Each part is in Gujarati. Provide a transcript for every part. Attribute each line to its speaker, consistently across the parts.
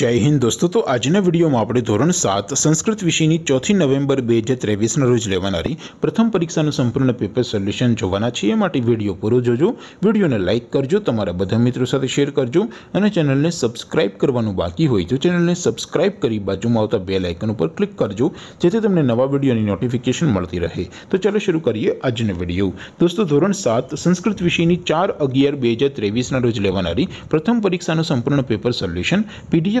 Speaker 1: જય હિન્દ દોસ્તો તો આજના વિડીયોમાં આપણે ધોરણ સાત સંસ્કૃત વિષયની ચોથી નવેમ્બર બે હજાર ત્રેવીસના રોજ લેવાનારી પ્રથમ પરીક્ષાનું સંપૂર્ણ પેપર સોલ્યુશન જોવાના છીએ એ માટે વિડીયો પૂરો જોજો વિડીયોને લાઇક કરજો તમારા બધા મિત્રો સાથે શેર કરજો અને ચેનલને સબસ્ક્રાઇબ કરવાનું બાકી હોય તો ચેનલને સબસ્ક્રાઇબ કરી બાજુમાં આવતા બે લાઇકન ઉપર ક્લિક કરજો જેથી તમને નવા વિડીયોની નોટિફિકેશન મળતી રહે તો ચાલો શરૂ કરીએ આજનો વિડીયો દોસ્તો ધોરણ સાત સંસ્કૃત વિષયની ચાર અગિયાર બે હજાર ત્રેવીસના રોજ લેવાનારી પ્રથમ પરીક્ષાનું સંપૂર્ણ પેપર સોલ્યુશન પીડીએફ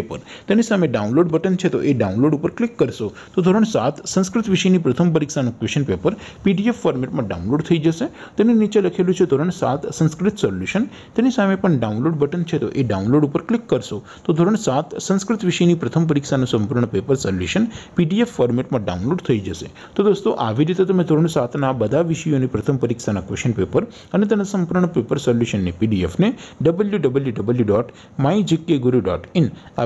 Speaker 1: પેપર તેની સામે ડાઉનલોડ બટન છે તો એ ડાઉનલોડ ઉપર ક્લિક કરશો તો ધોરણ સાત સંસ્કૃત વિષયની પ્રથમ પરીક્ષાનું ક્વેશ્ચન પેપર પીડીએફ ફોર્મેટમાં ડાઉનલોડ થઈ જશે તેની નીચે લખેલું છે ધોરણ સાત સંસ્કૃત સોલ્યુશન તેની સામે પણ ડાઉનલોડ બટન છે તો એ ડાઉનલોડ ઉપર ક્લિક કરશો તો ધોરણ સાત સંસ્કૃત વિષયની પ્રથમ પરીક્ષાનું સંપૂર્ણ પેપર સોલ્યુશન પીડીએફ ફોર્મેટમાં ડાઉનલોડ થઈ જશે તો દોસ્તો આવી રીતે તમે ધોરણ સાતના બધા વિષયોની પ્રથમ પરીક્ષાના ક્વેશ્ચન પેપર અને તેના સંપૂર્ણ પેપર સોલ્યુશનની પીડીએફને W W W dot my GK guru dot in આ